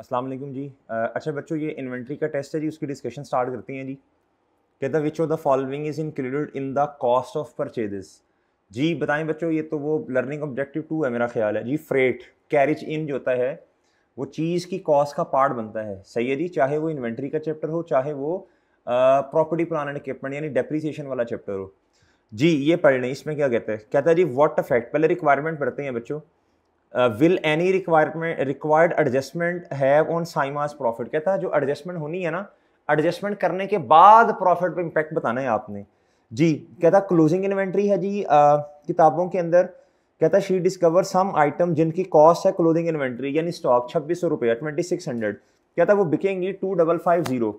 अस्सलाम वालेकुम जी अच्छा बच्चों ये इन्वेंट्री का टेस्ट है जी उसकी डिस्कशन स्टार्ट करते हैं जी कहता which of the following is included in the cost of purchases जी बताएं बच्चों ये तो वो लर्निंग ऑब्जेक्टिव टू है मेरा ख्याल है जी फ्रेट कैरिज इन जो होता है वो चीज़ की कॉस्ट का पार्ट बनता है सही है जी चाहे वो इन्वेंट्री का चैप्टर हो चाहे वो प्रॉपर्टी प्लान एंड इक्विपमेंट यानी डेप्रीसीशन वाला चैप्टर हो जी ये पढ़ लें इसमें क्या कहता है कहता है जी व्हाट अफेक्ट पहले रिक्वायरमेंट पढ़ते हैं बच्चों will any requirement required adjustment have on साइमास प्रॉफिट कहता है जो एडजस्टमेंट होनी है ना एडजस्टमेंट करने के बाद प्रॉफिट पर इम्पैक्ट बताना है आपने जी कहता क्लोजिंग इन्वेंट्री है जी आ, किताबों के अंदर कहता शी डिस्कवर सम आइटम जिनकी कॉस्ट है क्लोजिंग इन्वेंट्री यानी स्टॉक छब्बीस सौ रुपया ट्वेंटी सिक्स हंड्रेड कहता वो बिकेंगी टू डबल फाइव जीरो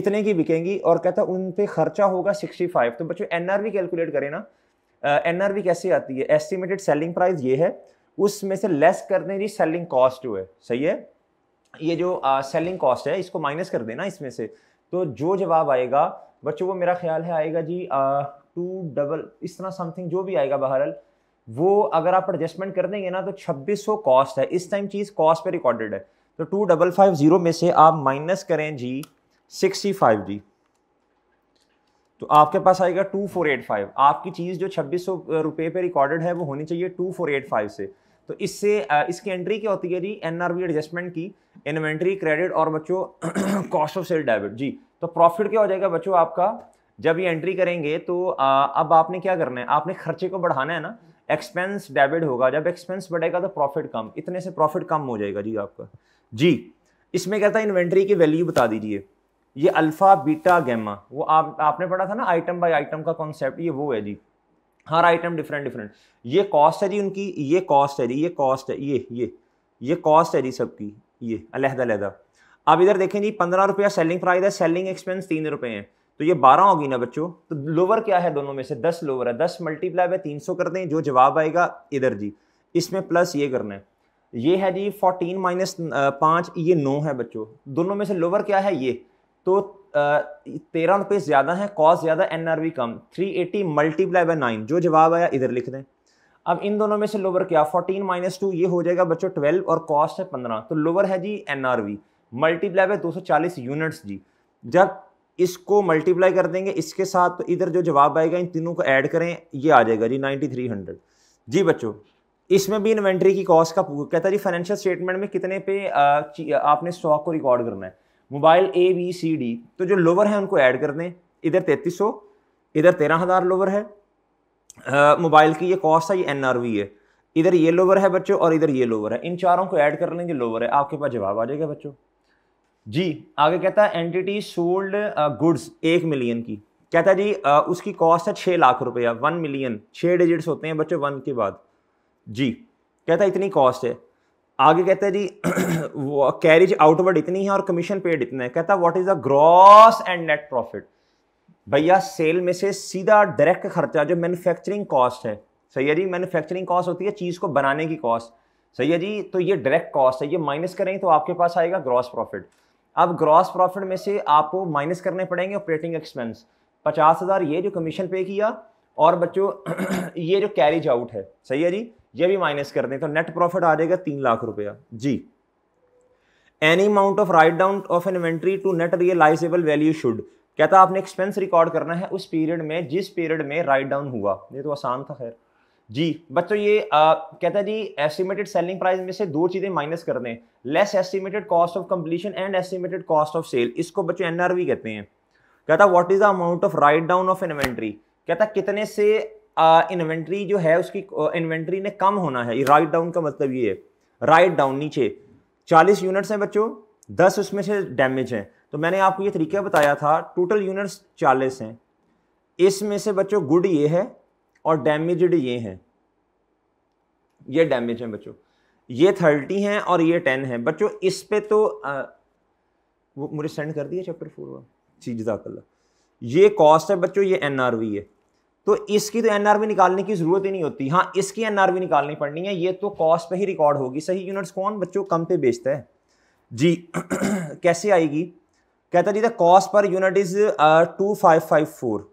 इतने की बिकेंगी और कहता उन पर खर्चा होगा सिक्सटी फाइव तो बच्चों एन आर वी कैलकुलेट करें ना एन आर वी कैसे आती है एस्टिमेटेड सेलिंग प्राइस ये है उसमें से लेस कर दें सेलिंग कॉस्ट जो है सही है ये जो सेलिंग कॉस्ट है इसको माइनस कर देना इसमें से तो जो जवाब आएगा बच्चों वो मेरा ख्याल है आएगा जी टू डबल इस तरह समथिंग जो भी आएगा बहरहाल वो अगर आप एडजस्टमेंट कर देंगे ना तो 2600 कॉस्ट है इस टाइम चीज़ कॉस्ट पे रिकॉर्डेड है तो टू डबल फाइव ज़ीरो में से आप माइनस करें जी सिक्सटी फाइव जी तो आपके पास आएगा टू फोर एट फाइव आपकी चीज़ जो छब्बीस सौ रुपये पर रिकॉर्डेड है वो होनी चाहिए टू फोर एट फाइव से तो इससे इसकी एंट्री क्या होती है जी एन एडजस्टमेंट की इन्वेंट्री क्रेडिट और बच्चों कॉस्ट ऑफ सेल डेबिट जी तो प्रॉफिट क्या हो जाएगा बच्चों आपका जब ये एंट्री करेंगे तो आ, अब आपने क्या करना है आपने खर्चे को बढ़ाना है ना एक्सपेंस डेबिट होगा जब एक्सपेंस बढ़ेगा तो प्रॉफिट कम इतने से प्रॉफिट कम हो जाएगा जी आपका जी इसमें कहता है इन्वेंट्री की वैल्यू बता दीजिए ये अल्फ़ा बीटा गैमा वो आप आपने पढ़ा था ना आइटम बाय आइटम का कॉन्सेप्ट ये वो है जी हर आइटम डिफरेंट डिफरेंट ये कॉस्ट है जी उनकी ये कॉस्ट है जी ये कॉस्ट है ये ये ये कॉस्ट है जी सबकी ये अलहदा अलहदा अब इधर देखें जी पंद्रह रुपया सेलिंग प्राइस है सेलिंग एक्सपेंस तीन रुपये हैं तो ये बारह होगी ना बच्चों तो लोअर क्या है दोनों में से दस लोअर है दस मल्टीप्लाई बाय तीन सौ कर दें जो जवाब आएगा इधर जी इसमें प्लस ये करना है ये है जी फोर्टीन माइनस पाँच ये नौ है बच्चों दोनों में से लोअर क्या है ये तो तेरह रुपये ज़्यादा है कॉस्ट ज़्यादा एन आर वी कम three eighty multiply by nine जो जवाब आया इधर लिख दें अब इन दोनों में से लोअर क्या फोर्टीन माइनस टू ये हो जाएगा बच्चों ट्वेल्व और कॉस्ट है पंद्रह तो लोअर है जी N R V multiply by दो सौ चालीस यूनिट्स जी जब इसको मल्टीप्लाई कर देंगे इसके साथ तो इधर जो जवाब आएगा इन तीनों को ऐड करें ये आ जाएगा जी नाइन्टी थ्री हंड्रेड जी बच्चों इसमें भी इन्वेंट्री की कॉस्ट का कहता है जी फाइनेंशियल स्टेटमेंट में कितने पे आ, आपने स्टॉक को रिकॉर्ड करना है mobile A B C D तो जो लोवर है उनको ऐड कर दें इधर तैतीस सौ इधर तेरह हज़ार लोवर है मोबाइल की ये कॉस्ट है ये एन आर वी है इधर ये लोवर है बच्चों और इधर ये लोवर है इन चारों को ऐड कर लेंगे लोवर है आपके पास जवाब आ जाएगा बच्चों जी आगे कहता है एंटिटी सोल्ड गुड्स एक मिलियन की कहता है जी आ, उसकी कॉस्ट है छः लाख रुपया वन मिलियन छः डिजिट्स होते हैं बच्चों वन के बाद जी कहता है इतनी कॉस्ट है आगे कहता है जी कैरिज आउटवर्ड इतनी है और कमीशन पेड इतना है कहता है what is the gross and net profit भैया सेल में से सीधा डायरेक्ट खर्चा जो मैन्युफैक्चरिंग कॉस्ट है सही है जी मैन्युफैक्चरिंग कॉस्ट होती है चीज़ को बनाने की कॉस्ट सही है जी तो ये डायरेक्ट कॉस्ट है ये माइनस करें तो आपके पास आएगा ग्रॉस प्रॉफिट अब ग्रॉस प्रॉफिट में से आपको माइनस करने पड़ेंगे ऑपरेटिंग एक्सपेंस पचास हज़ार ये जो कमीशन पे किया और बच्चों ये जो कैरिज आउट है सही है जी ये भी माइनस कर दें तो नेट प्रॉफिट आ जाएगा तीन लाख रुपया जी any amount of write down of an inventory to net realisable value should कहता आपने एक्सपेंस रिकॉर्ड करना है उस पीरियड में जिस पीरियड में राइट डाउन हुआ ये तो आसान था खैर जी बच्चों ये आ, कहता है जी एस्टिमेटेड सेलिंग प्राइस में से दो चीज़ें माइनस कर दें less estimated cost of completion and estimated cost of sale इसको बच्चों एनआरवी कहते हैं कहता what is the amount of write down of inventory कहता कितने से इन्वेंट्री जो है उसकी इन्वेंट्री ने कम होना है राइट डाउन का मतलब ये है राइट डाउन नीचे चालीस यूनिट्स हैं बच्चों दस उसमें से डैमेज हैं तो मैंने आपको ये तरीका बताया था टोटल यूनिट्स चालीस हैं इसमें से बच्चों गुड ये है और डैमेजड ये हैं ये डैमेज हैं बच्चों ये थर्टी हैं और ये टेन हैं बच्चों इस पे तो आ, वो मुझे सेंड कर दिया चैप्टर फोर जी जजाकल्ला ये कॉस्ट है बच्चों ये एनआरवी है तो इसकी तो एनआरवी निकालने की जरूरत ही नहीं होती हाँ इसकी एनआरवी निकालनी पड़नी है ये तो कॉस्ट पे ही रिकॉर्ड होगी सही यूनिट्स कौन बच्चों कम पे बेचता है जी कैसे आएगी कहता जी the cost per unit is two five five four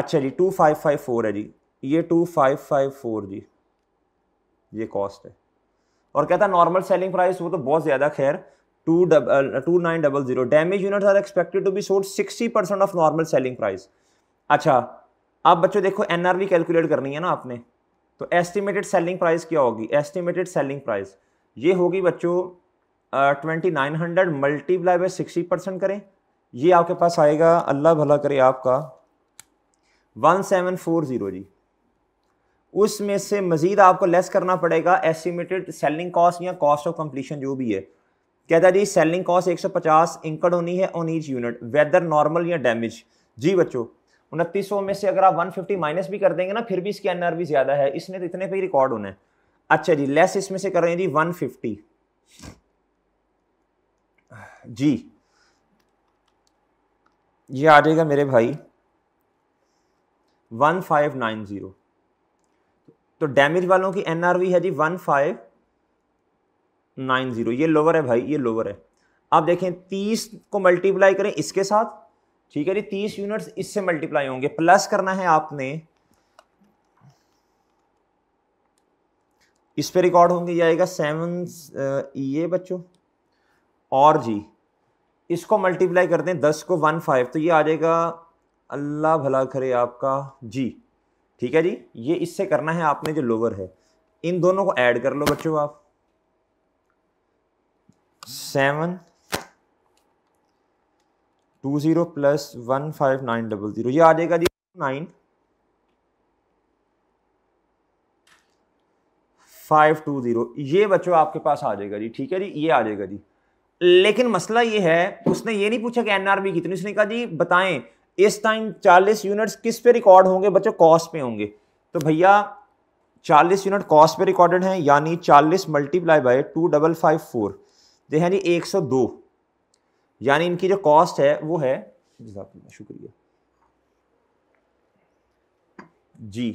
अच्छा जी टू फाइव फाइव फोर है जी ये टू फाइव फाइव फोर जी ये कॉस्ट है और कहता नॉर्मल सेलिंग प्राइस वो तो बहुत ज़्यादा खैर two double two nine double zero damage unit are expected to be sold sixty percent of normal selling price अच्छा आप बच्चों देखो एनआरवी कैलकुलेट करनी है ना आपने तो एस्टिमेटेड सेलिंग प्राइस क्या होगी एस्टिमेटेड सेलिंग प्राइस ये होगी बच्चों twenty nine hundred multiply by sixty percent करें ये आपके पास आएगा अल्लाह भला करे आपका वन सेवन फोर ज़ीरो जी उसमें से मज़ीद आपको लेस करना पड़ेगा एस्टिमेटेड सेलिंग कॉस्ट या कॉस्ट ऑफ कंप्लीशन जो भी है कहता जी सेलिंग कॉस्ट एक सौ पचास इंकड़ होनी है on each unit whether normal या डैमेज जी बच्चों उनतीस में से अगर आप 150 माइनस भी कर देंगे ना फिर भी इसकी एन ज़्यादा है इसने तो इतने पे ही रिकॉर्ड होना है अच्छा जी लेस इसमें से कर रहे हैं जी 150 जी ये आ जाएगा मेरे भाई 1590 तो डैमेज वालों की एन है जी 1590 ये लोअर है भाई ये लोअर है आप देखें 30 को मल्टीप्लाई करें इसके साथ ठीक है जी तीस यूनिट्स इससे मल्टीप्लाई होंगे प्लस करना है आपने इस पे रिकॉर्ड होंगे ये आएगा सेवन ये बच्चों और जी इसको मल्टीप्लाई कर दें दस को वन फाइव तो ये आ जाएगा अल्लाह भला करे आपका जी ठीक है जी ये इससे करना है आपने जो लोअर है इन दोनों को ऐड कर लो बच्चों आप seven two zero plus one five nine double zero ये आ जाएगा जी नाइन फाइव टू ज़ीरो ये बच्चों आपके पास आ जाएगा जी ठीक है जी ये आ जाएगा जी लेकिन मसला ये है उसने ये नहीं पूछा कि एनआरबी कितनी उसने कहा जी बताएं इस टाइम 40 यूनिट्स किस पे रिकॉर्ड होंगे बच्चों कॉस्ट पे होंगे तो भैया 40 यूनिट कॉस्ट पे रिकॉर्डेड हैं यानी 40 multiply by two double five four जो है जी दो यानी इनकी जो कॉस्ट है वो है शुक्रिया जी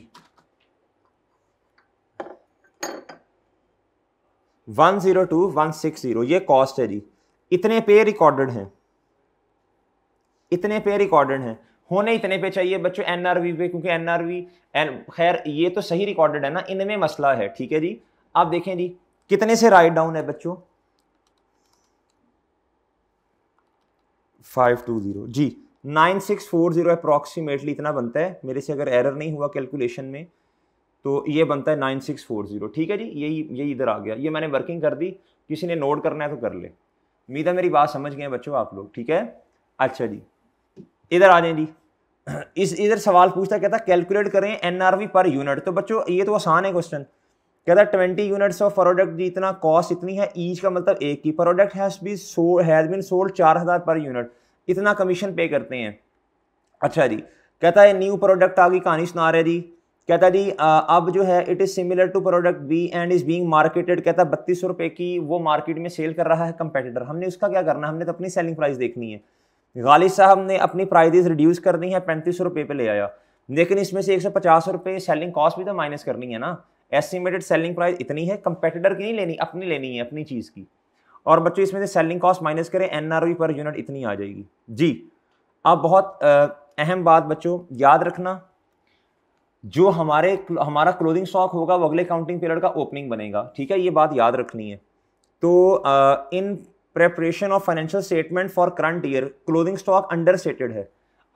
one zero two one six zero ये कॉस्ट है जी इतने पे रिकॉर्डेड हैं इतने पे रिकॉर्डेड हैं होने इतने पे चाहिए बच्चों एनआरवी पे क्योंकि एनआरवी एन खैर ये तो सही रिकॉर्डेड है ना इनमें मसला है ठीक है जी आप देखें जी कितने से राइट डाउन है बच्चों फाइव टू जीरो जी nine six four zero approximately इतना बनता है मेरे से अगर एरर नहीं हुआ कैलकुलेशन में तो ये बनता है नाइन सिक्स फोर जीरो ठीक है जी यही यही इधर आ गया ये मैंने वर्किंग कर दी किसी ने नोट करना है तो कर ले मीदा मेरी बात समझ गए बच्चों आप लोग ठीक है अच्छा जी इधर आ जाए जी इस इधर सवाल पूछता कहता कैलकुलेट करें वी पर यूनिट तो बच्चों ये तो आसान है क्वेश्चन कहता ट्वेंटी यूनिट्स ऑफ प्रोडक्ट जितना इतना कॉस्ट इतनी है ईच का मतलब एक की product has be sold has been sold चार हज़ार पर यूनिट इतना कमीशन पे करते हैं अच्छा जी कहता है न्यू प्रोडक्ट आगे कहानी सुना रहे जी कहता है जी अब जो है it is similar to product B and is being marketed कहता है बत्तीस रुपए की वो मार्केट में सेल कर रहा है कंपेटिटर हमने उसका क्या करना हमने तो अपनी सेलिंग प्राइस देखनी है गालिब साहब ने अपनी प्राइजेज रिड्यूस करनी है पैंतीस रुपये पे ले आया लेकिन इसमें से एक सौ पचास रुपये सेलिंग कॉस्ट भी तो माइनस करनी है ना एस्टिमेटेड सेलिंग प्राइस इतनी है कंपेटिटर की नहीं लेनी अपनी लेनी है अपनी चीज़ की और बच्चों इसमें से सेलिंग कॉस्ट माइनस करें एन पर यूनिट इतनी आ जाएगी जी अब बहुत अहम बात बच्चों याद रखना जो हमारे हमारा क्लोजिंग स्टॉक होगा वो अगले काउंटिंग पीरियड का ओपनिंग बनेगा ठीक है ये बात याद रखनी है तो in preparation of financial statement for current year closing stock under है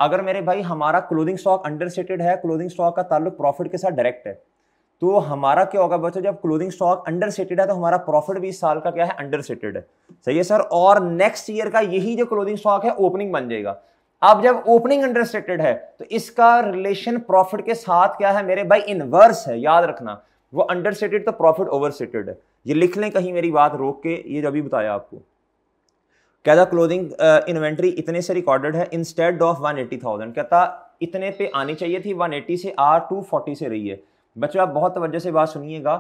अगर मेरे भाई हमारा क्लोजिंग स्टॉक अंडर है क्लोजिंग स्टॉक का ताल्लुक प्रॉफिट के साथ डायरेक्ट है तो हमारा क्या होगा बच्चों जब क्लोथिंग स्टॉक अंडर है तो हमारा प्रॉफिट भी इस साल का क्या है अंडर है सही है सर और नेक्स्ट ईयर का यही जो क्लोथिंग स्टॉक है ओपनिंग बन जाएगा अब जब ओपनिंग अंडरस्टेटेड है तो इसका रिलेशन प्रॉफिट के साथ क्या है मेरे भाई इनवर्स है याद रखना वो अंडरस्टेटेड तो प्रॉफिट ओवरस्टेटेड है ये लिख लें कहीं मेरी बात रोक के ये जो अभी बताया आपको कहता क्लोथिंग इन्वेंट्री इतने से रिकॉर्डेड है इंस्टेड ऑफ वन कहता इतने पे आनी चाहिए थी 180 से आर 240 से रही है बच्चों आप बहुत तवज्जो से बात सुनिएगा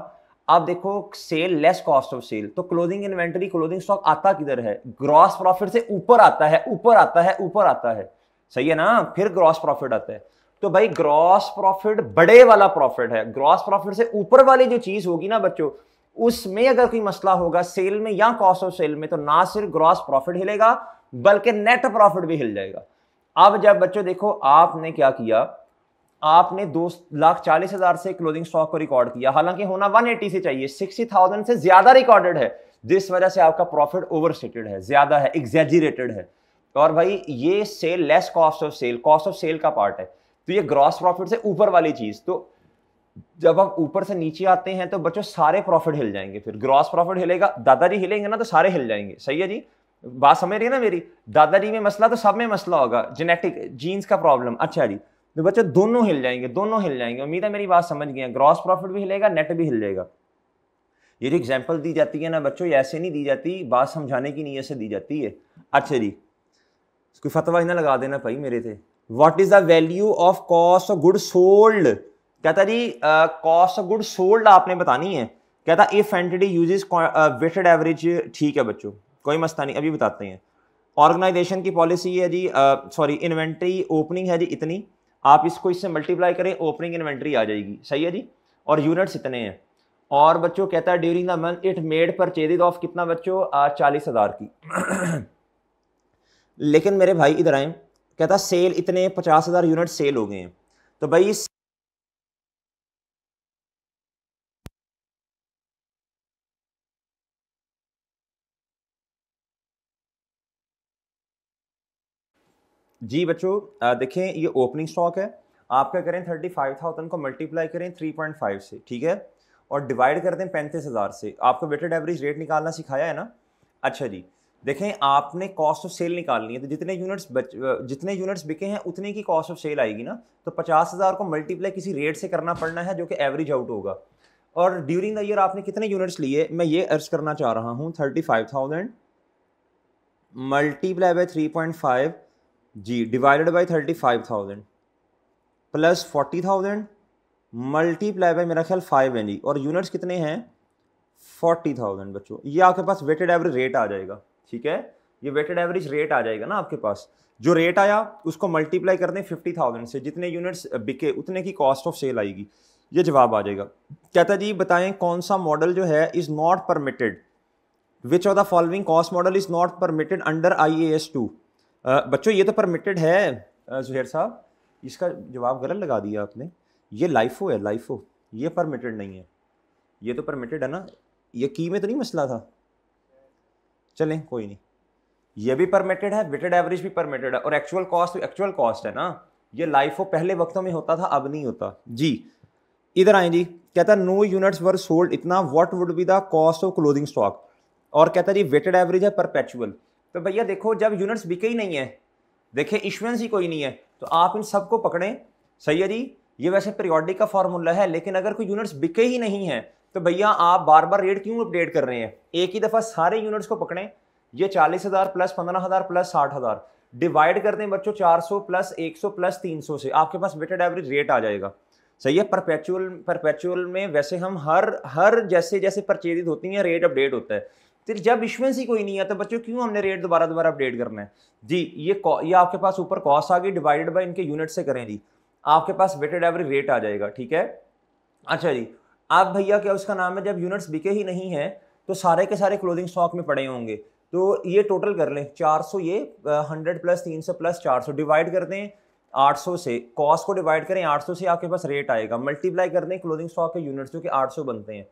आप देखो sale less cost of sale तो क्लोथिंग इन्वेंटरी क्लोथिंग स्टॉक आता किधर है ग्रॉस प्रॉफिट से ऊपर आता है ऊपर आता है ऊपर आता है सही है ना फिर ग्रॉस प्रॉफिट आता है तो भाई ग्रॉस प्रॉफिट बड़े वाला प्रॉफिट है ग्रॉस प्रॉफिट से ऊपर वाली जो चीज होगी ना बच्चों उसमें अगर कोई मसला होगा सेल में या कॉस्ट ऑफ सेल में तो ना सिर्फ ग्रॉस प्रॉफिट हिलेगा बल्कि नेट प्रॉफिट भी हिल जाएगा अब जब बच्चों देखो आपने क्या किया आपने दो लाख चालीस हजार से क्लोजिंग स्टॉक को रिकॉर्ड किया हालांकि होना 180 से चाहिए 60,000 से ज्यादा रिकॉर्डेड है जिस वजह से आपका प्रॉफिट ओवरस्टेटेड है ज्यादा है एग्जेजरेटेड है और भाई ये sale less cost of sale cost of sale का पार्ट है तो ये ग्रॉस प्रॉफिट से ऊपर वाली चीज तो जब आप ऊपर से नीचे आते हैं तो बच्चों सारे प्रॉफिट हिल जाएंगे फिर ग्रॉस प्रॉफिट हिलेगा दादाजी हिलेंगे ना तो सारे हिल जाएंगे सही है जी बात समझ रही है ना मेरी दादाजी में मसला तो सब में मसला होगा जेनेटिक जीन्स का प्रॉब्लम अच्छा जी तो बच्चों दोनों हिल जाएंगे दोनों हिल जाएंगे उम्मीद है मेरी बात समझ गई है ग्रॉस प्रॉफिट भी हिलेगा नेट भी हिल जाएगा ये जो एग्जाम्पल दी जाती है ना बच्चों ये ऐसे नहीं दी जाती बात समझाने की नहीं ऐसे दी जाती है अच्छा जी कोई फतवा ही ना लगा देना भाई मेरे थे what is the value of cost of good sold कहता जी कॉस्ट ऑफ गुड सोल्ड आपने बतानी है कहता if entity uses weighted average ठीक है बच्चों कोई मस्ता नहीं अभी बताते हैं ऑर्गेनाइजेशन की पॉलिसी है जी सॉरी इन्वेंट्री ओपनिंग है जी इतनी आप इसको इससे मल्टीप्लाई करें ओपनिंग इन्वेंट्री आ जाएगी सही है जी और यूनिट्स इतने हैं और बच्चों कहता है during the month it made per purchase of कितना बच्चों चालीस हज़ार की लेकिन मेरे भाई इधर आए कहता सेल इतने पचास हज़ार यूनिट सेल हो गए हैं तो भाई इस जी बच्चों देखें ये ओपनिंग स्टॉक है आप क्या करें थर्टी फाइव थाउजेंड को मल्टीप्लाई करें थ्री पॉइंट फाइव से ठीक है और डिवाइड कर दें पैंतीस हज़ार से आपको वेटेड एवरेज रेट निकालना सिखाया है ना अच्छा जी देखें आपने कॉस्ट ऑफ सेल निकालनी है तो जितने यूनिट्स बच जितने यूनिट्स बिके हैं उतने की कॉस्ट ऑफ सेल आएगी ना तो पचास हज़ार को मल्टीप्लाई किसी रेट से करना पड़ना है जो कि एवरेज आउट होगा और ड्यूरिंग द ईयर आपने कितने यूनिट्स लिए मैं ये अर्ज करना चाह रहा हूँ thirty five thousand multiply by three point five जी divided by thirty five thousand plus forty thousand multiply by मेरा ख्याल फाइव है जी और यूनिट्स कितने हैं फोर्टी थाउजेंड बच्चों ये आपके पास वेटेड एवरेज रेट आ जाएगा ठीक है ये वेटेड एवरेज रेट आ जाएगा ना आपके पास जो रेट आया उसको मल्टीप्लाई कर दें फिफ्टी थाउजेंड से जितने यूनिट्स बिके उतने की कॉस्ट ऑफ सेल आएगी ये जवाब आ जाएगा कहता जी बताएं कौन सा मॉडल जो है is not permitted which of the following cost model is not permitted under I A S two बच्चों ये तो परमिटेड है जुहेर साहब इसका जवाब गलत लगा दिया आपने ये लाइफो है लाइफो ये परमिटेड नहीं है ये तो परमिटेड है ना ये की में तो नहीं मसला था चलें कोई नहीं ये भी परमिटेड है वेटेड एवरेज भी परमिटेड है और एक्चुअल कॉस्ट एक्चुअल कॉस्ट है ना ये लाइफो पहले वक्तों में होता था अब नहीं होता जी इधर आए जी कहता नो यूनिट्स वर सोल्ड इतना what would be the cost of clothing stock और कहता जी वेटेड एवरेज है परपेचुअल तो भैया देखो जब यूनिट्स बिके ही नहीं है देखे इशुएंस ही कोई नहीं है तो आप इन सबको पकड़ें सैया जी ये वैसे पीरियोडिक का फॉर्मूला है लेकिन अगर कोई यूनिट्स बिके ही नहीं है तो भैया आप बार बार रेट क्यों अपडेट कर रहे हैं एक ही दफ़ा सारे यूनिट्स को पकड़ें ये चालीस हज़ार प्लस पंद्रह हज़ार प्लस साठ हज़ार डिवाइड कर दें बच्चों चार सौ प्लस एक सौ प्लस तीन सौ से आपके पास वेटेड एवरेज रेट आ जाएगा सही है परपेचुअल परपेचुअल में वैसे हम हर हर जैसे जैसे परचेज होती हैं रेट अपडेट होता है फिर जब इशुएंस ही कोई नहीं है तो बच्चों क्यों हमने रेट दोबारा दोबारा अपडेट करना है जी ये ये आपके पास ऊपर कॉस्ट आ गई डिवाइडेड बाई इनके यूनिट से करें जी आपके पास वेटेड एवरेज रेट आ जाएगा ठीक है अच्छा जी आप भैया क्या उसका नाम है जब यूनिट्स बिके ही नहीं हैं तो सारे के सारे क्लोजिंग स्टॉक में पड़े होंगे तो ये टोटल कर लें 400 ये 100 प्लस 300 प्लस 400 डिवाइड कर दें 800 से कॉस्ट को डिवाइड करें 800 से आपके पास रेट आएगा मल्टीप्लाई कर दें क्लोजिंग स्टॉक के यूनिट्स जो कि 800 बनते हैं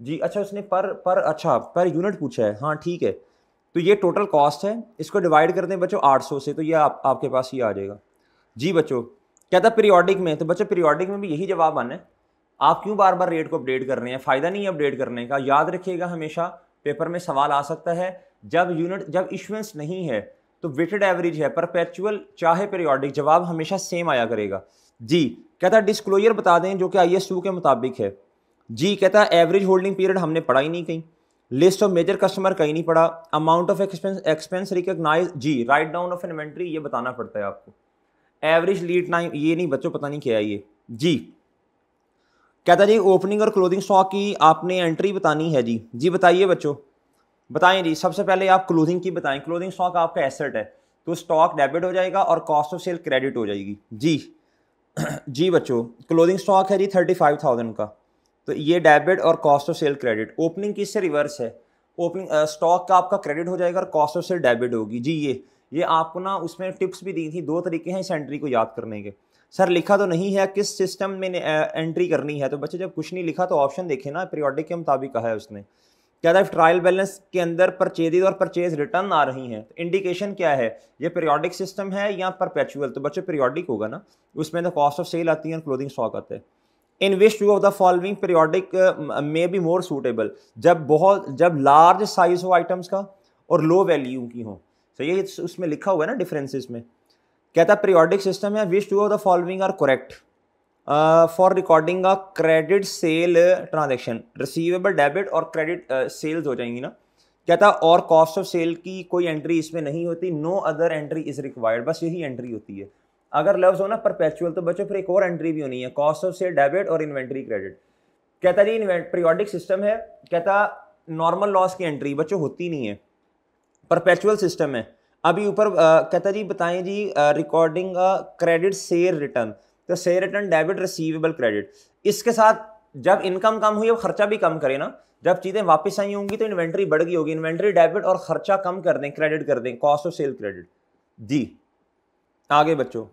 जी अच्छा उसने पर पर अच्छा पर यूनिट पूछा है हाँ ठीक है तो ये टोटल कॉस्ट है इसको डिवाइड कर दें बच्चों आठ सौ से तो ये आप आपके पास ही आ जाएगा जी बच्चों क्या था पीरियोडिक में तो बच्चों पीरियोडिक में भी यही जवाब आना है आप क्यों बार बार रेट को अपडेट कर रहे हैं फ़ायदा नहीं है अपडेट करने का याद रखिएगा हमेशा पेपर में सवाल आ सकता है जब यूनिट जब इश्यूएंस नहीं है तो वेटेड एवरेज है परपेचुअल चाहे पीरियोडिक जवाब हमेशा सेम आया करेगा जी क्या था डिस्क्लोजर बता दें जो कि आई के मुताबिक है जी कहता है एवरेज होल्डिंग पीरियड हमने पढ़ा ही नहीं कहीं लिस्ट ऑफ मेजर कस्टमर कहीं नहीं पड़ा amount of expense expense recognise जी राइट डाउन ऑफ इन्वेंट्री ये बताना पड़ता है आपको एवरेज लीड टाइम ये नहीं बच्चों पता नहीं क्या ये जी कहता जी ओपनिंग और क्लोथिंग स्टॉक की आपने एंट्री बतानी है जी जी बताइए बच्चों बताएं जी सबसे पहले आप क्लोथिंग की बताएं क्लोथिंग स्टॉक आपका एसेट है तो स्टॉक डेबिट हो जाएगा और कॉस्ट ऑफ सेल क्रेडिट हो जाएगी जी जी बच्चों क्लोथिंग स्टॉक है जी थर्टी फाइव थाउजेंड का तो ये डेबिट और cost of sale credit opening किससे रिवर्स है ओपनिंग स्टॉक uh, का आपका क्रेडिट हो जाएगा और कॉस्ट ऑफ सेल डेबिट होगी जी ये ये आपको ना उसमें टिप्स भी दी थी दो तरीके हैं इस एंट्री को याद करने के सर लिखा तो नहीं है किस सिस्टम में एंट्री uh, करनी है तो बच्चे जब कुछ नहीं लिखा तो ऑप्शन देखे ना पीरियोडिक के मुताबिक कहा है उसने क्या था ट्रायल बैलेंस के अंदर परचेजेज और परचेज रिटर्न आ रही हैं तो इंडिकेशन क्या है ये पीरियोडिक सिस्टम है या परपेचुअल तो बच्चों पीरियोडिक होगा ना उसमें तो कॉस्ट ऑफ सेल आती है और क्लोथिंग स्टॉक आते हैं in which two of the following periodic may be more suitable जब बहुत जब लार्ज साइज हो आइटम्स का और लो वैल्यू की हो सही है उसमें लिखा हुआ है ना डिफरेंसेस में कहता है पीरियोडिक सिस्टम है which two of the following are correct for recording a credit sale transaction receivable debit और क्रेडिट सेल्स uh, हो जाएंगी ना कहता और कॉस्ट ऑफ सेल की कोई एंट्री इसमें नहीं होती no other entry is required बस यही एंट्री होती है अगर लव्स हो ना परपेचुअल तो बच्चों फिर एक और एंट्री भी होनी है कॉस्ट ऑफ सेल डेबिट और इन्वेंट्री क्रेडिट कहता जी पीरियोडिक सिस्टम है कहता नॉर्मल लॉस की एंट्री बच्चों होती नहीं है परपेचुअल सिस्टम है अभी ऊपर कहता जी बताएं जी रिकॉर्डिंग क्रेडिट सेल रिटर्न तो share return debit receivable credit इसके साथ जब इनकम कम हुई और खर्चा भी कम करें ना जब चीज़ें वापस आई होंगी तो इन्वेंट्री बढ़ गई होगी इन्वेंट्री डेबिट और खर्चा कम कर दें क्रेडिट कर दें कॉस्ट ऑफ सेल क्रेडिट जी आगे बच्चों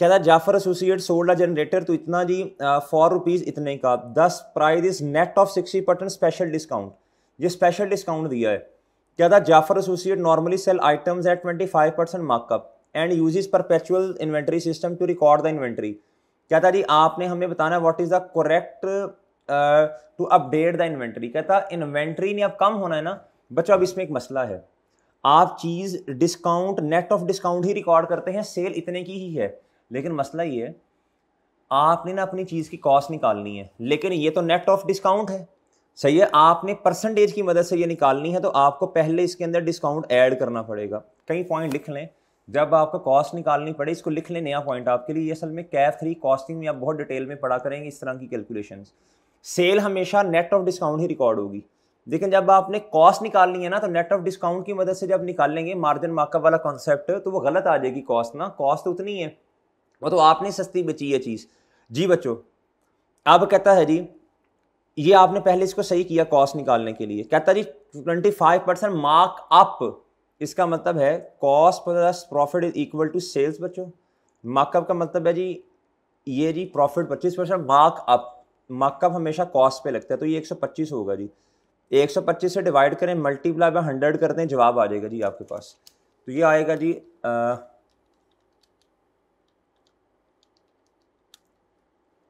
कहता जाफर एसोसिएट सोल्ड जनरेटर तो इतना जी फोर रुपीज़ इतने का दस price is net of sixty percent special discount ये स्पेशल डिस्काउंट दिया है कहता Jafar associate normally sale items at twenty five percent markup and uses perpetual inventory system to record the inventory कहता जी आपने हमें बताना what is the correct to update the inventory कहता इन्वेंट्री ने अब कम होना है ना बच्चों अब इसमें एक मसला है आप चीज़ डिस्काउंट नेट ऑफ डिस्काउंट ही रिकॉर्ड करते हैं सेल इतने की ही है लेकिन मसला ये है आपने ना अपनी चीज़ की कॉस्ट निकालनी है लेकिन ये तो नेट ऑफ डिस्काउंट है सही है आपने परसेंटेज की मदद से ये निकालनी है तो आपको पहले इसके अंदर डिस्काउंट ऐड करना पड़ेगा कई पॉइंट लिख लें जब आपको कॉस्ट निकालनी पड़े इसको लिख लें नया पॉइंट आपके लिए असल में कैफ थ्री कॉस्टिंग में आप बहुत डिटेल में पढ़ा करेंगे इस तरह की कैलकुलेशन सेल हमेशा नेट ऑफ डिस्काउंट ही रिकॉर्ड होगी लेकिन जब आपने कॉस्ट निकालनी है ना तो नेट ऑफ डिस्काउंट की मदद से जब निकालेंगे मार्जिन मार्कअप वाला कॉन्सेप्ट तो वो गलत आ जाएगी कॉस्ट ना कॉस्ट उतनी है वो मतलब तो आपने सस्ती बची ये चीज़ जी बच्चों अब कहता है जी ये आपने पहले इसको सही किया कॉस्ट निकालने के लिए कहता जी twenty five percent mark up इसका मतलब है cost plus profit is equal to sales बच्चों मार्कअप का मतलब है जी ये जी प्रॉफिट पच्चीस परसेंट अप मार्कअप हमेशा कॉस्ट पे लगता है तो ये एक सौ पच्चीस होगा जी एक सौ पच्चीस से डिवाइड करें मल्टीप्लाई बाय हंड्रेड करते हैं जवाब आ जाएगा जी आपके पास तो ये आएगा जी आ,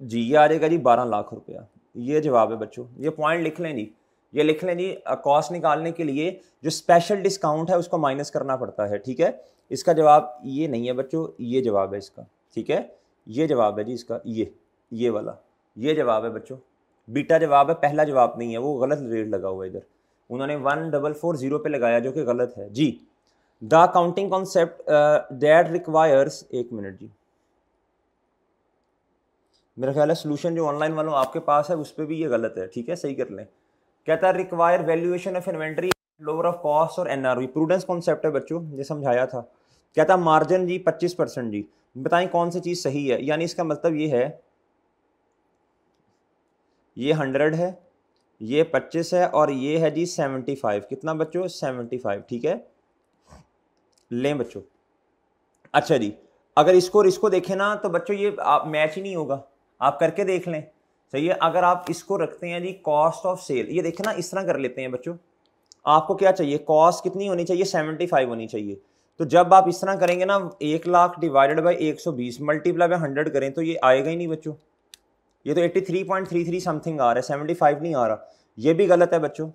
जी ये आ जाएगा जी बारह लाख रुपया ये जवाब है बच्चों ये पॉइंट लिख लें जी ये लिख लें जी कॉस्ट निकालने के लिए जो स्पेशल डिस्काउंट है उसको माइनस करना पड़ता है ठीक है इसका जवाब ये नहीं है बच्चों ये जवाब है इसका ठीक है ये जवाब है जी इसका ये ये वाला ये जवाब है बच्चों बीटा जवाब है पहला जवाब नहीं है वो गलत रेट लगा हुआ है इधर उन्होंने वन डबल फोर जीरो पे लगाया जो कि गलत है जी the counting concept that requires एक मिनट जी मेरा ख्याल है सोल्यूशन जो ऑनलाइन वालों आपके पास है उस पर भी ये गलत है ठीक है सही कर लें कहता है require valuation of inventory lower of cost और एन आर प्रूडेंस कॉन्सेप्ट है बच्चों ये समझाया था कहता मार्जिन जी पच्चीस परसेंट जी बताएं कौन सी चीज़ सही है यानी इसका मतलब ये है ये हंड्रेड है ये पच्चीस है और ये है जी सेवेंटी फाइव कितना बच्चों सेवेंटी फाइव ठीक है लें बच्चों अच्छा जी अगर इसको और इसको देखें ना तो बच्चों ये मैच ही नहीं होगा आप करके देख लें सही है अगर आप इसको रखते हैं जी कॉस्ट ऑफ सेल ये देखें ना इस तरह कर लेते हैं बच्चों आपको क्या चाहिए कॉस्ट कितनी होनी चाहिए सेवेंटी फाइव होनी चाहिए तो जब आप इस तरह करेंगे ना एक लाख डिवाइडेड बाई एक सौ बीस मल्टीप्लाई बाई हंड्रेड करें तो ये आएगा ही नहीं बच्चों ये तो eighty three point three three something आ रहा है सेवेंटी फाइव नहीं आ रहा ये भी गलत है बच्चों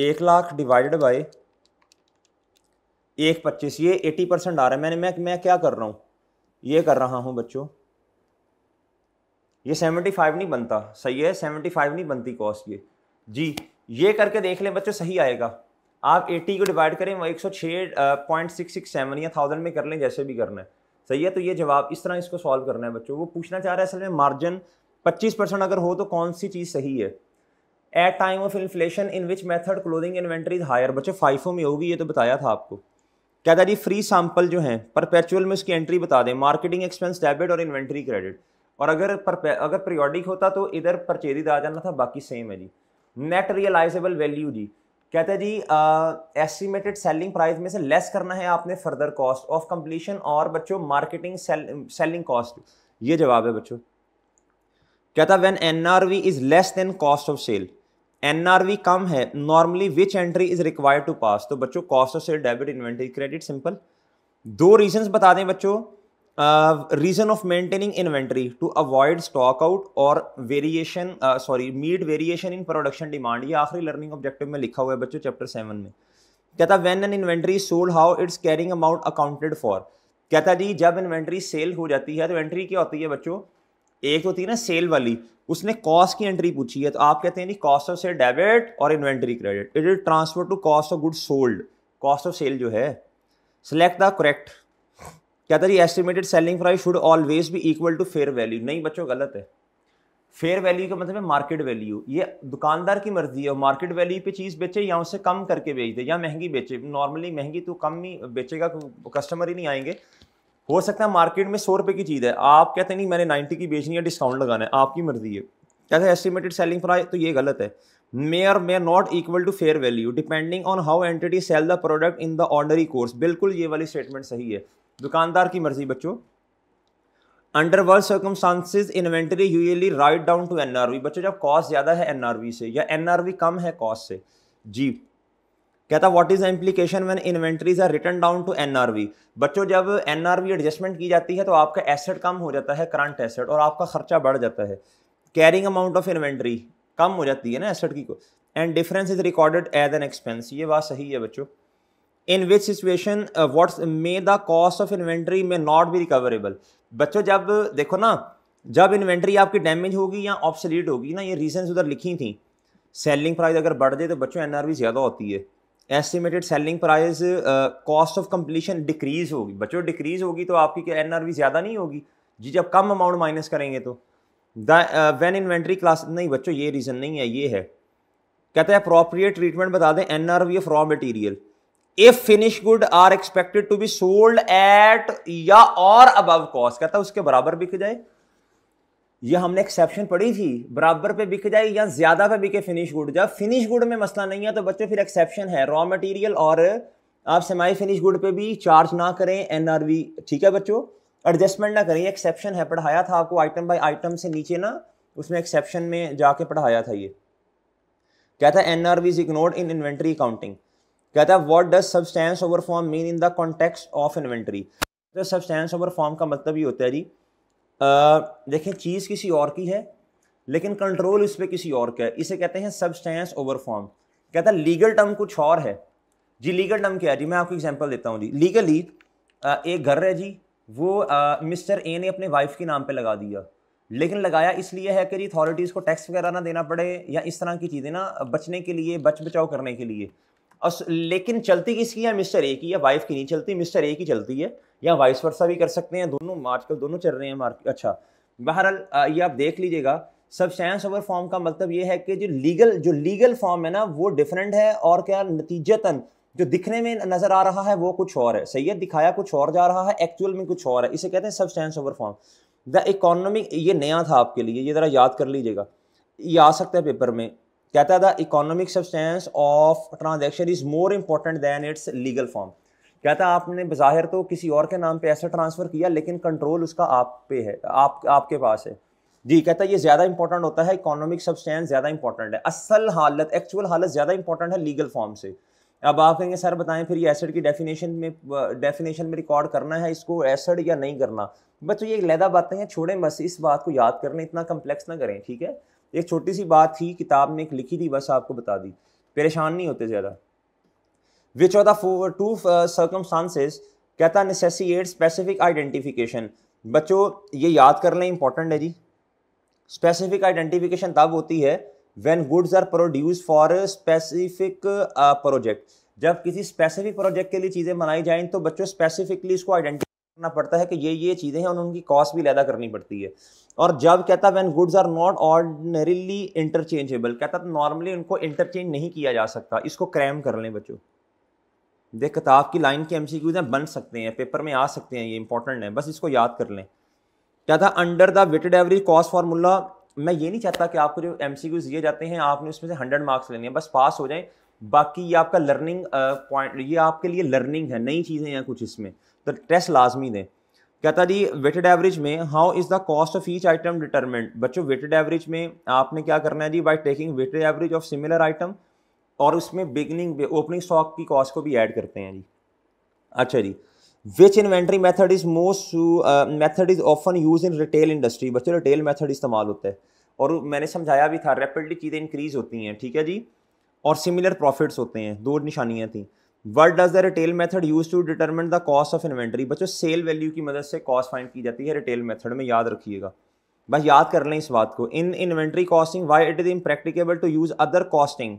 एक लाख डिवाइडेड बाई एक पच्चीस ये एटी परसेंट आ रहा है मैंने मैं मैं क्या कर रहा हूँ ये कर रहा हूँ बच्चों ये सेवेंटी फाइव नहीं बनता सही है सेवेंटी फाइव नहीं बनती कॉस ये जी ये करके देख लें बच्चों सही आएगा आप एटी को डिवाइड करें वो एक सौ छः पॉइंट सिक्स सिक्स सेवन या थाउजेंड में कर लें जैसे भी करना है सही है तो ये जवाब इस तरह इसको सॉल्व करना है बच्चों वो पूछना चाह रहा है असल में मार्जिन पच्चीस परसेंट अगर हो तो कौन सी चीज़ सही है at time of inflation in which method clothing inventories higher बच्चों फाइफों में होगी ये तो बताया था आपको कहता जी फ्री सैंपल जो है परपेचुअल में उसकी एंट्री बता दें मार्केटिंग एक्सपेंस डेबिट और इन्वेंट्री क्रेडिट और अगर पर अगर पीरियोडिक होता तो इधर परचेरिज आ जाना था बाकी सेम है जी नेट रियलाइजेबल वैल्यू जी कहता है जी एस्टिमेटेड सेलिंग प्राइस में से लेस करना है आपने फर्दर कॉस्ट ऑफ कंप्लीशन और बच्चों मार्केटिंग सेलिंग कॉस्ट ये जवाब है बच्चों कहता when NRV is less than cost of sale NRV कम है normally which entry is required to pass तो बच्चों cost of sale debit inventory credit simple दो रीजन बता दें बच्चों reason of maintaining inventory to avoid stock out और variation sorry mid variation in production demand ये आखिरी लर्निंग ऑब्जेक्टिव में लिखा हुआ है बच्चों चैप्टर सेवन में कहता है when an inventory sold how its carrying amount accounted for कहता जी जब इन्वेंट्री सेल हो जाती है तो एंट्री क्या होती है बच्चों एक होती है ना सेल वाली उसने कॉस्ट की एंट्री पूछी है तो आप कहते हैं नहीं कॉस्ट ऑफ सेल डेबिट और inventory credit it is transfer to cost of good sold cost of sale जो है सिलेक्ट द करेक्ट कहता जी estimated selling price should always भी इक्वल टू फेयर वैल्यू नहीं बच्चों गलत है फेयर वैल्यू का मतलब है मार्केट वैल्यू ये दुकानदार की मर्जी है मार्केट वैल्यू पे चीज़ बेचे या उससे कम करके बेच दे या महंगी बेचे नॉर्मली महंगी तो कम ही बेचेगा कस्टमर ही नहीं आएंगे हो सकता है मार्केट में सौ रुपये की चीज़ है आप कहते नहीं मैंने नाइन्टी की बेचनी है डिस्काउंट लगाना है आपकी मर्जी है कहते हैं एस्टिमेटेड सेलिंग प्राइस तो ये गलत है may or may not equal to fair value depending on how entity sell the product in the ordinary course बिल्कुल ये वाली स्टेटमेंट सही है दुकानदार की मर्जी बच्चों under world circumstances inventory usually write down to V बच्चों जब कॉस्ट ज़्यादा है वी से या वी कम है कॉस्ट से जी कहता what is implication when when inventories are return down to V बच्चों जब वी एडजस्टमेंट की जाती है तो आपका एसेट कम हो जाता है करंट एसेट और आपका खर्चा बढ़ जाता है कैरिंग अमाउंट ऑफ इन्वेंट्री कम हो जाती है ना एसेट की को and difference is recorded as an expense ये बात सही है बच्चों in which situation what's may the cost of inventory may not be recoverable बच्चों जब देखो ना जब इन्वेंट्री आपकी डैमेज होगी या ऑप्सलीट होगी ना ये रीजन उधर लिखी थी सेलिंग प्राइस अगर बढ़ जाए तो बच्चों वी ज़्यादा होती है estimated selling price cost of completion decrease होगी बच्चों डिक्रीज़ होगी तो आपकी क्या वी ज़्यादा नहीं होगी जी जब कम अमाउंट माइनस करेंगे तो दैन इन्वेंट्री क्लास नहीं बच्चों ये रीज़न नहीं है ये है कहते हैं अप्रोप्रिएट ट्रीटमेंट बता दें N R V of raw material if finish good are expected to be sold at या और अब कॉस्ट कहता है उसके बराबर बिक जाए ये हमने एक्सेप्शन पढ़ी थी बराबर पे बिक जाए या ज्यादा पे बिके फिनिश गुड जब फिनिश गुड में मसला नहीं है तो बच्चों फिर एक्सेप्शन है रॉ मटेरियल और आप सेमाई फिनिश गुड पे भी चार्ज ना करें एनआरवी ठीक है बच्चों एडजस्टमेंट ना करें एक्सेप्शन है पढ़ाया था आपको आइटम बाय आइटम से नीचे ना उसमें एक्सेप्शन में जाके पढ़ाया था ये कहता है NRV is ignored in inventory accounting कहता है what does substance over form mean in the context of inventory तो सब्सटेंस ओवर फॉर्म का मतलब ये होता है जी देखें चीज़ किसी और की है लेकिन कंट्रोल इस पर किसी और का है इसे कहते हैं सब्सटेंस ओवर फॉर्म कहता है लीगल टर्म कुछ और है जी लीगल टर्म क्या है जी मैं आपको एग्जाम्पल देता हूँ जी लीगली एक घर है जी वो मिस्टर ए ने अपने वाइफ के नाम पे लगा दिया लेकिन लगाया इसलिए है कि जी अथॉरिटीज़ को टैक्स वगैरह ना देना पड़े या इस तरह की चीज़ें ना बचने के लिए बच बचाव करने के लिए और लेकिन चलती किसकी है मिस्टर ए की या वाइफ की नहीं चलती मिस्टर ए की चलती है या वाइस वर्षा भी कर सकते हैं दोनों आजकल दोनों चल रहे हैं मार्केट अच्छा बहरहाल ये आप देख लीजिएगा सब्सटेंस ओवर फॉर्म का मतलब ये है कि जो लीगल जो लीगल फॉर्म है ना वो डिफरेंट है और क्या नतीजतन जो दिखने में नजर आ रहा है वो कुछ और है सही है दिखाया कुछ और जा रहा है एक्चुअल में कुछ और है इसे कहते हैं substance over form the economic ये नया था आपके लिए ये ज़रा याद कर लीजिएगा ये आ सकता है पेपर में कहता है the economic substance of transaction is more important than its legal form कहता है आपने बाहिर तो किसी और के नाम पे ऐसा ट्रांसफ़र किया लेकिन कंट्रोल उसका आप पे है आप आपके पास है जी कहता है ये ज़्यादा इंपॉर्टेंट होता है इकोनॉमिक सब्सटेंस ज़्यादा इंपॉर्टेंट है असल हालत एक्चुअल हालत ज़्यादा इंपॉर्टेंट है लीगल फॉर्म से अब आप कहेंगे सर बताएं फिर ये एसिड की डेफिनेशन में डेफिनेशन में रिकॉर्ड करना है इसको एसिड या नहीं करना बच्चों तो ये लहदा बातें हैं छोड़ें बस इस बात को याद कर इतना कम्प्लेक्स ना करें ठीक है एक छोटी सी बात थी किताब में एक लिखी थी बस आपको बता दी परेशान नहीं होते ज़्यादा which or the two circumstances कहता नेसेसिएट स्पेसिफिक आइडेंटिफिकेशन बच्चों ये याद कर लें इंपॉर्टेंट है जी स्पेसिफिक आइडेंटिफिकेशन तब होती है when goods are produce for specific project जब किसी स्पेसिफिक प्रोजेक्ट के लिए चीज़ें बनाई जाएं तो बच्चों स्पेसिफिकली इसको आइडेंटिफाई करना पड़ता है कि ये ये चीज़ें हैं और उनकी कॉस्ट भी लैदा करनी पड़ती है और जब कहता when goods are not ordinarily interchangeable कहता नॉर्मली तो उनको इंटरचेंज नहीं किया जा सकता इसको क्रैम कर लें बच्चों देख किताब की लाइन के एम सी क्यूज हैं बन सकते हैं पेपर में आ सकते हैं ये इंपॉर्टेंट है बस इसको याद कर लें क्या था under the weighted average cost formula मैं ये नहीं चाहता कि आपको जो एम दिए जाते हैं आपने उसमें से हंड्रेड मार्क्स लेने हैं बस पास हो जाएं बाकी ये आपका लर्निंग पॉइंट ये आपके लिए लर्निंग है नई चीज़ें हैं कुछ इसमें तो टेस्ट लाजमी दें कहता जी वेटेड एवरेज में how is the cost of each item determined बच्चों वेटेड एवरेज में आपने क्या करना है जी by taking weighted average of similar item और उसमें बिगनिंग ओपनिंग स्टॉक की कॉस्ट को भी ऐड करते हैं जी अच्छा जी which inventory method is most method is often use in retail industry बच्चों रिटेल मैथड इस्तेमाल होता है और मैंने समझाया भी था रैपिडली चीज़ें इंक्रीज होती हैं ठीक है जी और सिमिलर प्रॉफिट्स होते हैं दो निशानियाँ थी what does the retail method use to determine the cost of inventory बच्चों सेल वैल्यू की मदद से कॉस्ट फाइंड की जाती है रिटेल मैथड में याद रखिएगा बस याद कर लें इस बात को in inventory costing why it is impracticable to use other costing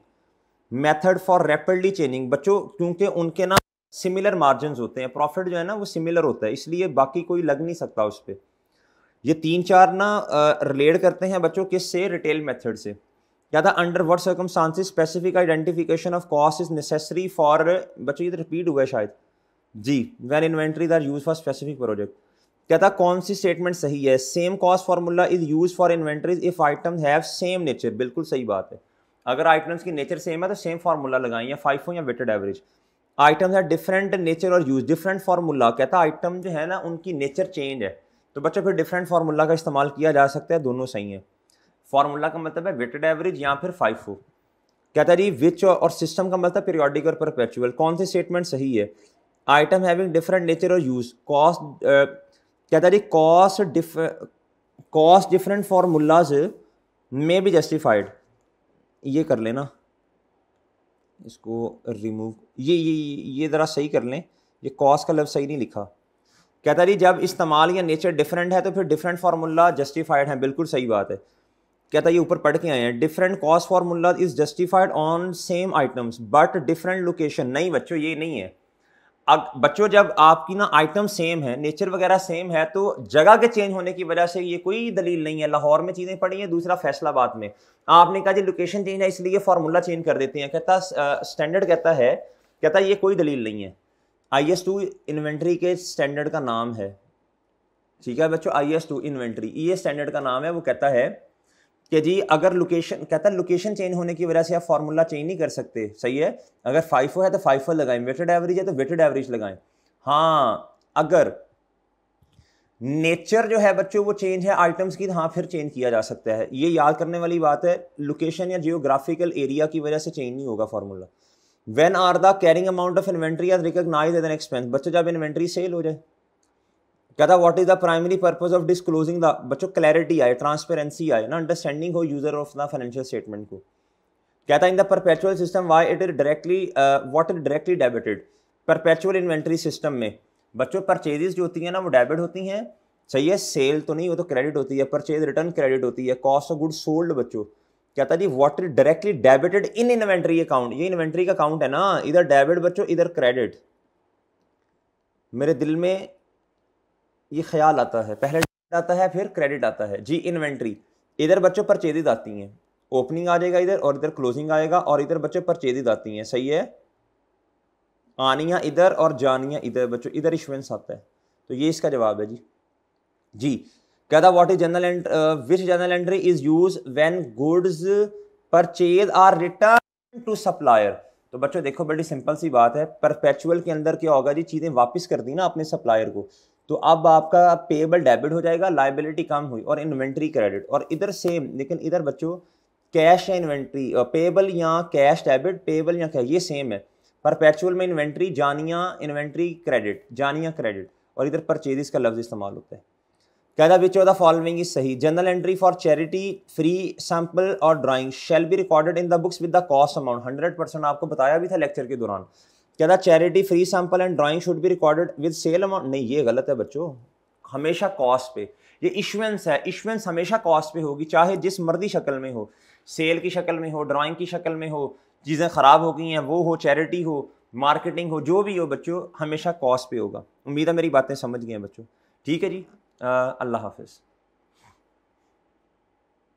method for rapidly changing बच्चों क्योंकि उनके ना सिमिलर मार्जिन होते हैं प्रॉफिट जो है ना वो सिमिलर होता है इसलिए बाकी कोई लग नहीं सकता उस पर ये तीन चार ना रिलेट करते हैं बच्चों किस से रिटेल मेथड से क्या था under what circumstances specific identification of cost is necessary for बच्चों ये रिपीट तो हुआ है शायद जी when inventory are use for specific project क्या था कौन सी स्टेटमेंट सही है same cost formula is use for inventories if item have same nature बिल्कुल सही बात है अगर आइटम्स की नेचर सेम है तो सेम फार्मूला लगाएं या फाइव या वेटेड एवरेज आइटम्स है डिफरेंट नेचर और यूज डिफरेंट फार्मूला कहता है आइटम जो है ना उनकी नेचर चेंज है तो बच्चों फिर डिफरेंट फार्मूला का इस्तेमाल किया जा सकता है दोनों सही है फार्मूला का मतलब है वेटेड एवरेज या फिर फाइफो कहता है जी विच और सिस्टम का मतलब पीरियोडिक और परपेचुअल कौन सी स्टेटमेंट सही है आइटम हैविंग डिफरेंट नेचर और यूज कॉस्ट कहता है जी cost diff cost different formulas में भी जस्टिफाइड ये कर लेना इसको रिमूव ये ये ये ज़रा सही कर लें ये कॉस का लफ्ज़ सही नहीं लिखा कहता जी जब इस्तेमाल या नेचर डिफरेंट है तो फिर डिफरेंट फार्मूला जस्टिफाइड हैं बिल्कुल सही बात है कहता ये ऊपर पढ़ के आए हैं different cost formula is justified on same items but different location नहीं बच्चों ये नहीं है बच्चों जब आपकी ना आइटम सेम है नेचर वगैरह सेम है तो जगह के चेंज होने की वजह से ये कोई दलील नहीं है लाहौर में चीज़ें पड़ी हैं दूसरा फैसलाबाद में आपने कहा जी लोकेशन चेंज है इसलिए फार्मूला चेंज कर देते हैं कहता स्टैंडर्ड कहता है कहता ये कोई दलील नहीं है आई एस टू इन्वेंट्री के स्टैंडर्ड का नाम है ठीक है बच्चों आई एस टू इन्वेंट्री ये स्टैंडर्ड का नाम है वो कहता है कि जी अगर लोकेशन कहता है लोकेशन चेंज होने की वजह से आप फार्मूला चेंज नहीं कर सकते सही है अगर फाइफो है तो फाइफो लगाएं वेटेड एवरेज है तो वेटेड एवरेज लगाएं हाँ अगर नेचर जो है बच्चों वो चेंज है आइटम्स की तो हाँ फिर चेंज किया जा सकता है ये याद करने वाली बात है लोकेशन या जियोग्राफिकल एरिया की वजह से चेंज नहीं होगा formula when are the carrying amount of inventory are recognize as an expense बच्चों जब इन्वेंट्री सेल हो जाए कहता what is the primary purpose of disclosing the बच्चों क्लैरिटी आए ट्रांसपेरेंसी आए ना अंडरस्टैंडिंग हो user of the financial statement को कहता in the perpetual system why it is directly what is directly debited perpetual inventory system में बच्चों purchases जो होती हैं ना वो डेबिट होती हैं सही है सेल तो नहीं वो तो क्रेडिट होती है परचेज रिटर्न क्रेडिट होती है कॉस्ट ऑफ गुड सोल्ड बच्चों कहता जी what is directly debited in inventory account ये इन्वेंट्री का अकाउंट है ना इधर डेबिट बच्चों इधर क्रेडिट मेरे दिल में ये ख्याल आता है पहले आता है फिर क्रेडिट आता है जी इन्वेंट्री इधर बच्चों परचेजिज आती हैं ओपनिंग आ जाएगा इधर और इधर क्लोजिंग आएगा और इधर बच्चों परचेजिज आती हैं सही है आनियाँ इधर और जानियाँ इधर बच्चों इधर इशुएंस आता है तो ये इसका जवाब है जी जी कहता what is journal and which journal entry is use when goods purchase are return to supplier तो बच्चों देखो बड़ी सिंपल सी बात है परपेचुअल के अंदर क्या होगा जी चीज़ें वापस कर दी ना अपने सप्लायर को तो अब आपका पेएबल डेबिट हो जाएगा लाइबिलिटी कम हुई और इन्वेंट्री क्रेडिट और इधर सेम लेकिन इधर बच्चों कैश या इन्वेंट्री पेएबल या कैश डेबिट पेएबल या कैश ये सेम है परपैक्चुअल में इन्वेंट्री जानिया इन्वेंट्री क्रेडिट जानिया क्रेडिट और इधर परचेज का लफ्ज़ इस्तेमाल होता है कहता which of the following is सही journal entry for charity free sample और drawing shall be recorded in the books with the cost amount hundred percent आपको बताया भी था लेक्चर के दौरान क्या charity free sample and drawing should be recorded with sale amount नहीं ये गलत है बच्चों हमेशा कॉस्ट पे ये इशुएंस है इशुएंस हमेशा कॉस्ट पे होगी चाहे जिस मर्दी शक्ल में हो सेल की शक्ल में हो ड्राइंग की शक्ल में हो चीज़ें ख़राब हो गई हैं वो हो चैरिटी हो मार्केटिंग हो जो भी हो बच्चों हमेशा कॉस्ट पे होगा उम्मीद है मेरी बातें समझ गए हैं बच्चों ठीक है जी अल्लाह हाफिज़